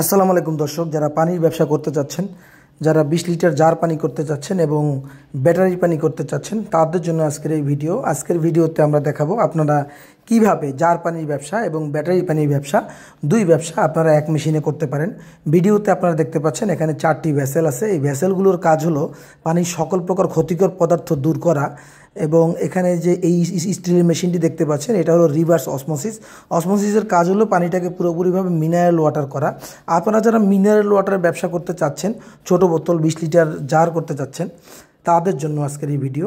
আসসালামু আলাইকুম দর্শক যারা পানির ব্যবসা করতে চাচ্ছেন যারা বিশ লিটার জার পানি করতে চাচ্ছেন এবং ব্যাটারি পানি করতে চাচ্ছেন তাদের জন্য আজকের এই ভিডিও আজকের ভিডিওতে আমরা দেখাবো আপনারা কিভাবে জার পানির ব্যবসা এবং ব্যাটারি পানির ব্যবসা দুই ব্যবসা আপনারা এক মেশিনে করতে পারেন ভিডিওতে আপনারা দেখতে পাচ্ছেন এখানে চারটি ভেসেল আছে এই ভেসেলগুলোর কাজ হলো পানির সকল প্রকার ক্ষতিকর পদার্থ দূর করা এবং এখানে যে এই স্টিলের মেশিনটি দেখতে পাচ্ছেন এটা হলো রিভার্স অসমোসিস অসমোসিসের কাজ হলো পানিটাকে পুরোপুরিভাবে মিনারেল ওয়াটার করা আপনারা যারা মিনারেল ওয়াটারের ব্যবসা করতে চাচ্ছেন ছোট বোতল বিশ লিটার জার করতে চাচ্ছেন তাদের জন্য আজকের এই ভিডিও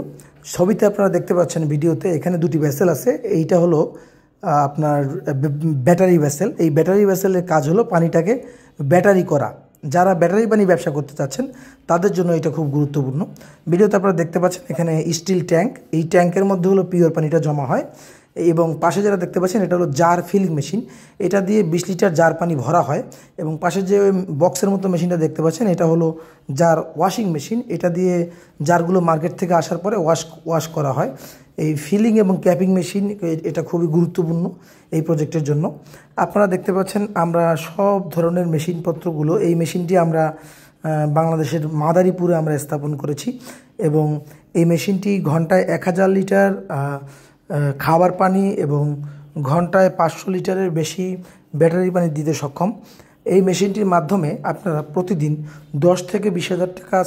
ছবিতে আপনারা দেখতে পাচ্ছেন ভিডিওতে এখানে দুটি ভেসেল আছে এইটা হলো আপনার ব্যাটারি ভেসেল এই ব্যাটারি ভেসেলের কাজ হলো পানিটাকে ব্যাটারি করা যারা ব্যাটারি পানি ব্যবসা করতে চাচ্ছেন তাদের জন্য এটা খুব গুরুত্বপূর্ণ ভিডিওতে আপনারা দেখতে পাচ্ছেন এখানে স্টিল ট্যাঙ্ক এই ট্যাঙ্কের মধ্যে হলো পিওর পানিটা জমা হয় এবং পাশে যারা দেখতে পাচ্ছেন এটা হলো জার ফিলিং মেশিন এটা দিয়ে বিশ লিটার জার পানি ভরা হয় এবং পাশে যে বক্সের মতো মেশিনটা দেখতে পাচ্ছেন এটা হলো জার ওয়াশিং মেশিন এটা দিয়ে জারগুলো মার্কেট থেকে আসার পরে ওয়াশ ওয়াশ করা হয় এই ফিলিং এবং ক্যাপিং মেশিন এটা খুবই গুরুত্বপূর্ণ এই প্রজেক্টের জন্য আপনারা দেখতে পাচ্ছেন আমরা সব ধরনের মেশিনপত্রগুলো এই মেশিনটি আমরা বাংলাদেশের মাদারীপুরে আমরা স্থাপন করেছি এবং এই মেশিনটি ঘন্টায় এক হাজার লিটার খাবার পানি এবং ঘন্টায় পাঁচশো লিটারের বেশি ব্যাটারি পানি দিতে সক্ষম এই মেশিনটির মাধ্যমে আপনারা প্রতিদিন দশ থেকে বিশ হাজার টাকা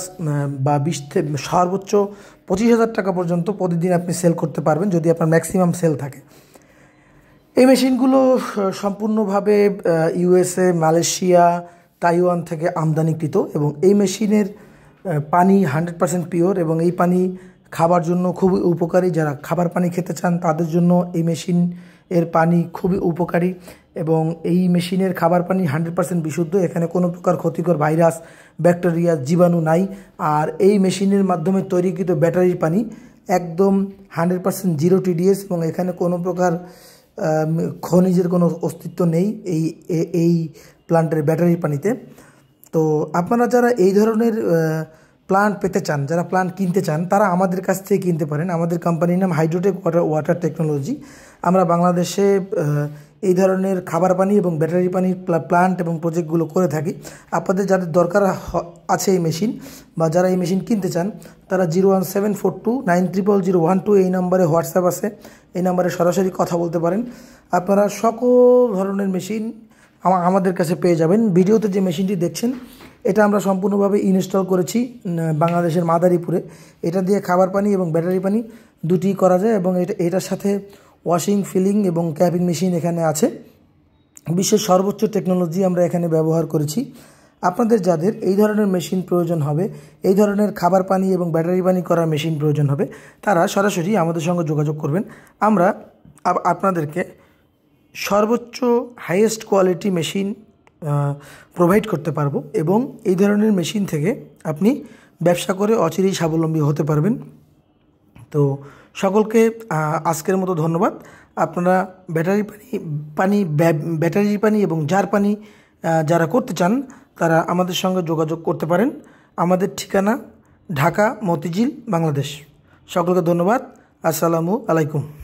বা বিশ থেকে সর্বোচ্চ পঁচিশ হাজার টাকা পর্যন্ত প্রতিদিন আপনি সেল করতে পারবেন যদি আপনার ম্যাক্সিমাম সেল থাকে এই মেশিনগুলো সম্পূর্ণভাবে ইউএসএ মালয়েশিয়া তাইওয়ান থেকে আমদানিকৃত এবং এই মেশিনের পানি হান্ড্রেড পারসেন্ট পিওর এবং এই পানি খাবার জন্য খুবই উপকারী যারা খাবার পানি খেতে চান তাদের জন্য এই মেশিন এর পানি খুবই উপকারী এবং এই মেশিনের খাবার পানি হান্ড্রেড পার্সেন্ট বিশুদ্ধ এখানে কোনো প্রকার ক্ষতিকর ভাইরাস ব্যাকটেরিয়া জীবাণু নাই আর এই মেশিনের মাধ্যমে তৈরিকৃত ব্যাটারির পানি একদম হান্ড্রেড পার্সেন্ট জিরো টিডিএস এবং এখানে কোনো প্রকার খনিজের কোনো অস্তিত্ব নেই এই এই প্লান্টের ব্যাটারির পানিতে তো আপনারা যারা এই ধরনের প্লান্ট পেতে চান যারা প্লান্ট কিনতে চান তারা আমাদের কাছ থেকে কিনতে পারেন আমাদের কোম্পানির নাম হাইড্রোটেক ওয়াটার ওয়াটার টেকনোলজি আমরা বাংলাদেশে এই ধরনের খাবার পানি এবং ব্যাটারি পানির প্লান্ট এবং প্রজেক্টগুলো করে থাকি আপনাদের যাদের দরকার আছে এই মেশিন বা যারা এই মেশিন কিনতে চান তারা zero one seven four two nine triple zero one two এই নম্বরে হোয়াটসঅ্যাপ আছে এই নম্বরে সরাসরি কথা বলতে পারেন আপনারা সকল ধরনের মেশিন আমাদের কাছে পেয়ে যাবেন ভিডিওতে যে মেশিনটি দেখছেন এটা আমরা সম্পূর্ণভাবে ইনস্টল করেছি বাংলাদেশের মাদারীপুরে এটা দিয়ে খাবার পানি এবং ব্যাটারি পানি দুটি করা যায় এবং এটা এটার সাথে ওয়াশিং ফিলিং এবং ক্যাপিং মেশিন এখানে আছে বিশ্বের সর্বোচ্চ টেকনোলজি আমরা এখানে ব্যবহার করেছি আপনাদের যাদের এই ধরনের মেশিন প্রয়োজন হবে এই ধরনের খাবার পানি এবং ব্যাটারি পানি করার মেশিন প্রয়োজন হবে তারা সরাসরি আমাদের সঙ্গে যোগাযোগ করবেন আমরা আপনাদেরকে সর্বোচ্চ হাইয়েস্ট কোয়ালিটি মেশিন প্রোভাইড করতে পারবো এবং এই ধরনের মেশিন থেকে আপনি ব্যবসা করে অচিরেই স্বাবলম্বী হতে পারবেন তো সকলকে আজকের মতো ধন্যবাদ আপনারা ব্যাটারি পানি পানি ব্যাটারি পানি এবং জার পানি যারা করতে চান তারা আমাদের সঙ্গে যোগাযোগ করতে পারেন আমাদের ঠিকানা ঢাকা মতিঝিল বাংলাদেশ সকলকে ধন্যবাদ আসসালামু আলাইকুম